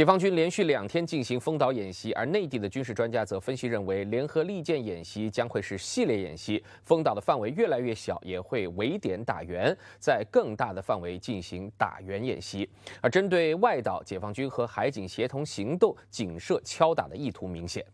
解放军连续两天进行封岛演习，而内地的军事专家则分析认为，联合利剑演习将会是系列演习，封岛的范围越来越小，也会围点打援，在更大的范围进行打援演习。而针对外岛，解放军和海警协同行动，警设敲打的意图明显。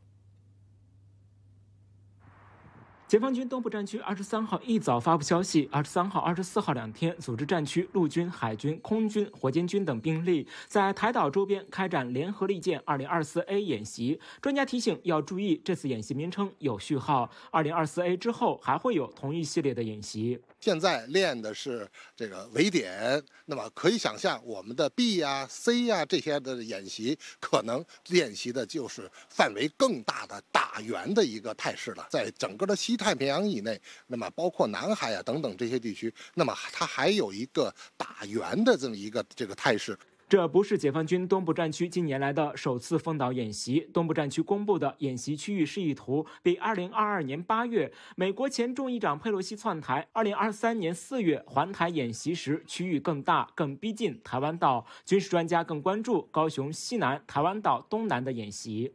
解放军东部战区二十三号一早发布消息，二十三号、二十四号两天，组织战区陆军、海军、空军、火箭军等兵力，在台岛周边开展联合利剑二零二四 A 演习。专家提醒要注意，这次演习名称有序号二零二四 A 之后还会有同一系列的演习。现在练的是这个围点，那么可以想象，我们的 B 呀、C 呀这些的演习，可能练习的就是范围更大的打圆的一个态势了。在整个的西。太平洋以内，那么包括南海啊等等这些地区，那么它还有一个打圆的这么一个这个态势。这不是解放军东部战区近年来的首次封岛演习。东部战区公布的演习区域示意图，比2022年8月美国前众议长佩洛西窜台、2023年4月环台演习时区域更大，更逼近台湾岛。军事专家更关注高雄西南、台湾岛东南的演习。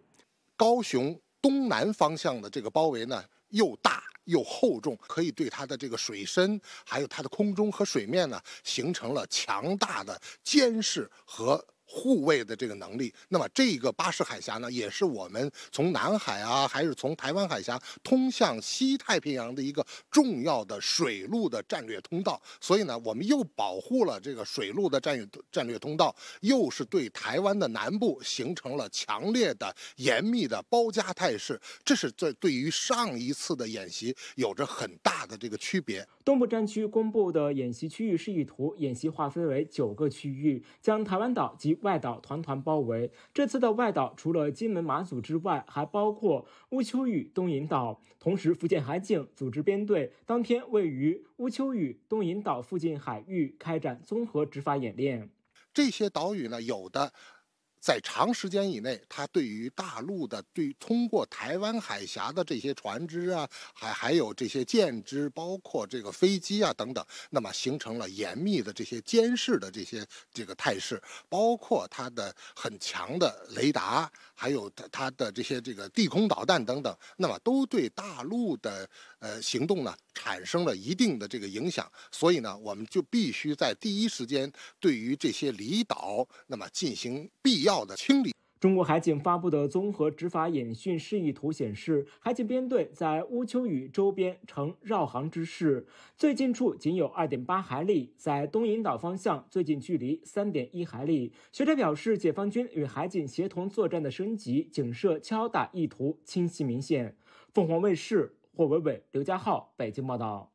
高雄东南方向的这个包围呢？又大又厚重，可以对它的这个水深，还有它的空中和水面呢，形成了强大的监视和。护卫的这个能力，那么这个巴士海峡呢，也是我们从南海啊，还是从台湾海峡通向西太平洋的一个重要的水路的战略通道。所以呢，我们又保护了这个水路的战略战略通道，又是对台湾的南部形成了强烈的、严密的包夹态势。这是这对于上一次的演习有着很大的这个区别。东部战区公布的演习区域示意图，演习划分为九个区域，将台湾岛及外岛团团包围。这次的外岛除了金门、马祖之外，还包括乌丘屿、东引岛。同时，福建海警组织编队，当天位于乌丘屿、东引岛附近海域开展综合执法演练。这些岛屿呢，有的。在长时间以内，它对于大陆的对通过台湾海峡的这些船只啊，还还有这些舰只，包括这个飞机啊等等，那么形成了严密的这些监视的这些这个态势，包括它的很强的雷达，还有它的这些这个地空导弹等等，那么都对大陆的呃行动呢产生了一定的这个影响。所以呢，我们就必须在第一时间对于这些离岛那么进行必要。的清理中国海警发布的综合执法演训示意图显示，海警编队在乌秋雨周边呈绕航之势，最近处仅有二点八海里，在东引岛方向最近距离三点一海里。学者表示，解放军与海警协同作战的升级，警设敲打意图清晰明显。凤凰卫视，霍伟伟、刘家浩，北京报道。